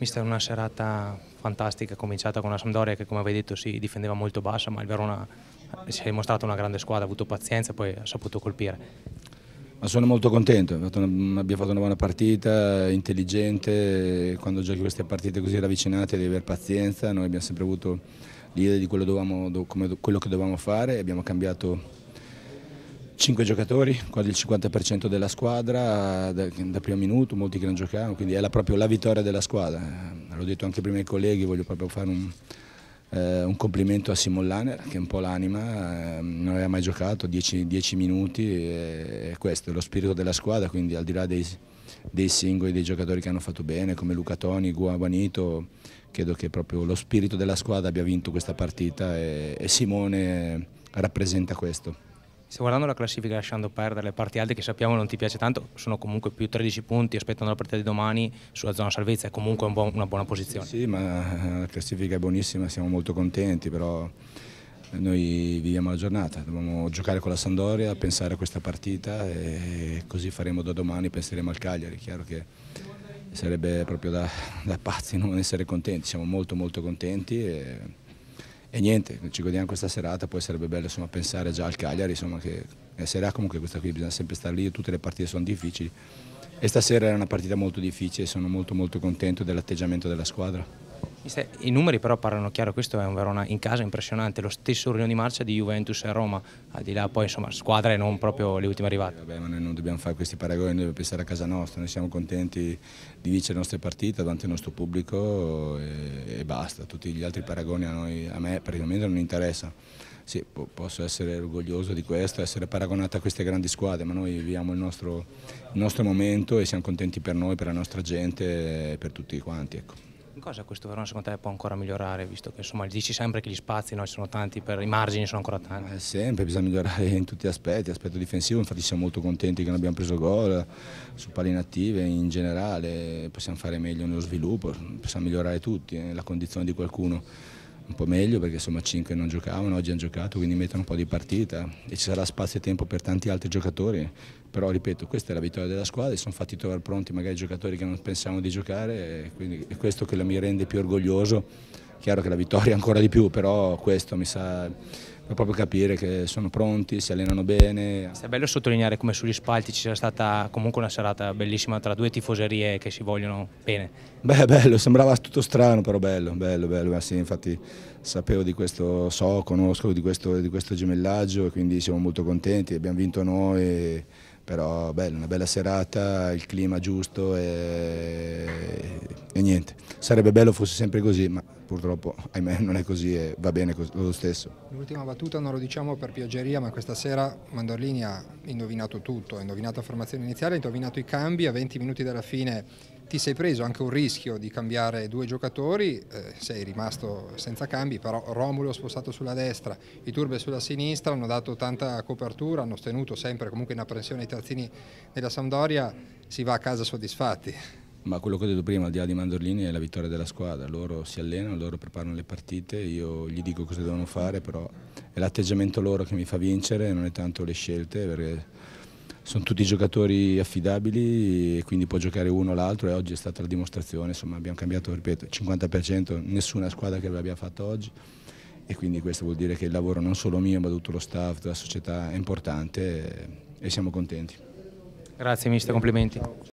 Mister, una serata fantastica, cominciata con la Sampdoria che come avevi detto si difendeva molto bassa, ma il Verona si è dimostrata una grande squadra, ha avuto pazienza e poi ha saputo colpire. Ma sono molto contento, abbiamo fatto una buona partita, intelligente, quando giochi queste partite così ravvicinate devi avere pazienza, noi abbiamo sempre avuto l'idea di quello, dovevamo, quello che dovevamo fare, abbiamo cambiato Cinque giocatori, quasi il 50% della squadra, da, da primo minuto, molti che non giocavano, quindi è la, proprio la vittoria della squadra. Eh, l'ho detto anche prima ai colleghi, voglio proprio fare un, eh, un complimento a Simon Laner, che è un po' l'anima, eh, non aveva mai giocato, 10 minuti, e, eh, e questo è lo spirito della squadra, quindi al di là dei, dei singoli, dei giocatori che hanno fatto bene, come Luca Toni, Guanito, credo che proprio lo spirito della squadra abbia vinto questa partita e, e Simone eh, rappresenta questo. Sto guardando la classifica lasciando perdere le parti alte che sappiamo non ti piace tanto, sono comunque più 13 punti, aspettando la partita di domani sulla zona salvezza è comunque un buon, una buona posizione. Sì, sì, ma eh, la classifica è buonissima, siamo molto contenti, però eh, noi viviamo la giornata, dobbiamo giocare con la Sandoria, pensare a questa partita e così faremo da domani, penseremo al Cagliari, chiaro che sarebbe proprio da, da pazzi non essere contenti, siamo molto molto contenti. E e niente, ci godiamo questa serata, poi sarebbe bello insomma, pensare già al Cagliari, insomma, che è Serie A comunque questa qui bisogna sempre stare lì, tutte le partite sono difficili e stasera è una partita molto difficile, sono molto molto contento dell'atteggiamento della squadra. I numeri però parlano chiaro, questo è un Verona in casa impressionante, lo stesso riunione di marcia di Juventus e Roma, al di là poi insomma squadre non proprio le ultime arrivate. Vabbè, ma noi non dobbiamo fare questi paragoni, dobbiamo pensare a casa nostra, noi siamo contenti di vincere le nostre partite davanti al nostro pubblico e, e basta, tutti gli altri paragoni a, noi, a me praticamente non interessa. Sì, posso essere orgoglioso di questo, essere paragonato a queste grandi squadre, ma noi viviamo il nostro, il nostro momento e siamo contenti per noi, per la nostra gente e per tutti quanti. Ecco. In cosa questo Verona secondo te può ancora migliorare, visto che insomma dici sempre che gli spazi no, sono tanti, per i margini sono ancora tanti? Eh, sempre, bisogna migliorare in tutti gli aspetti, aspetto difensivo, infatti siamo molto contenti che non abbiamo preso gol, su palle inattive in generale, possiamo fare meglio nello sviluppo, possiamo migliorare tutti, eh, la condizione di qualcuno un po' meglio perché insomma 5 non giocavano, oggi hanno giocato, quindi mettono un po' di partita e ci sarà spazio e tempo per tanti altri giocatori, però ripeto questa è la vittoria della squadra, sono fatti trovare pronti magari giocatori che non pensavano di giocare e quindi è questo che mi rende più orgoglioso, chiaro che la vittoria è ancora di più, però questo mi sa per proprio capire che sono pronti, si allenano bene. È bello sottolineare come sugli spalti ci sia stata comunque una serata bellissima tra due tifoserie che si vogliono bene. Beh, bello, sembrava tutto strano, però bello, bello, bello. Ma sì, infatti sapevo di questo, so, conosco di questo, di questo gemellaggio, quindi siamo molto contenti, abbiamo vinto noi, però bello, una bella serata, il clima giusto e, e niente. Sarebbe bello fosse sempre così, ma purtroppo ahimè non è così e va bene lo stesso. L'ultima battuta non lo diciamo per piaggeria ma questa sera Mandorlini ha indovinato tutto, ha indovinato la formazione iniziale, ha indovinato i cambi, a 20 minuti dalla fine ti sei preso anche un rischio di cambiare due giocatori, eh, sei rimasto senza cambi, però Romulo spostato sulla destra, i Turbe sulla sinistra, hanno dato tanta copertura, hanno stenuto sempre comunque in apprensione i terzini della Sampdoria, si va a casa soddisfatti. Ma quello che ho detto prima, al di là di Mandorlini, è la vittoria della squadra. Loro si allenano, loro preparano le partite, io gli dico cosa devono fare, però è l'atteggiamento loro che mi fa vincere, non è tanto le scelte, perché sono tutti giocatori affidabili e quindi può giocare uno o l'altro e oggi è stata la dimostrazione, insomma abbiamo cambiato, ripeto, il 50%, nessuna squadra che l'abbia fatto oggi e quindi questo vuol dire che il lavoro non solo mio ma tutto lo staff, della società è importante e siamo contenti. Grazie mister, complimenti.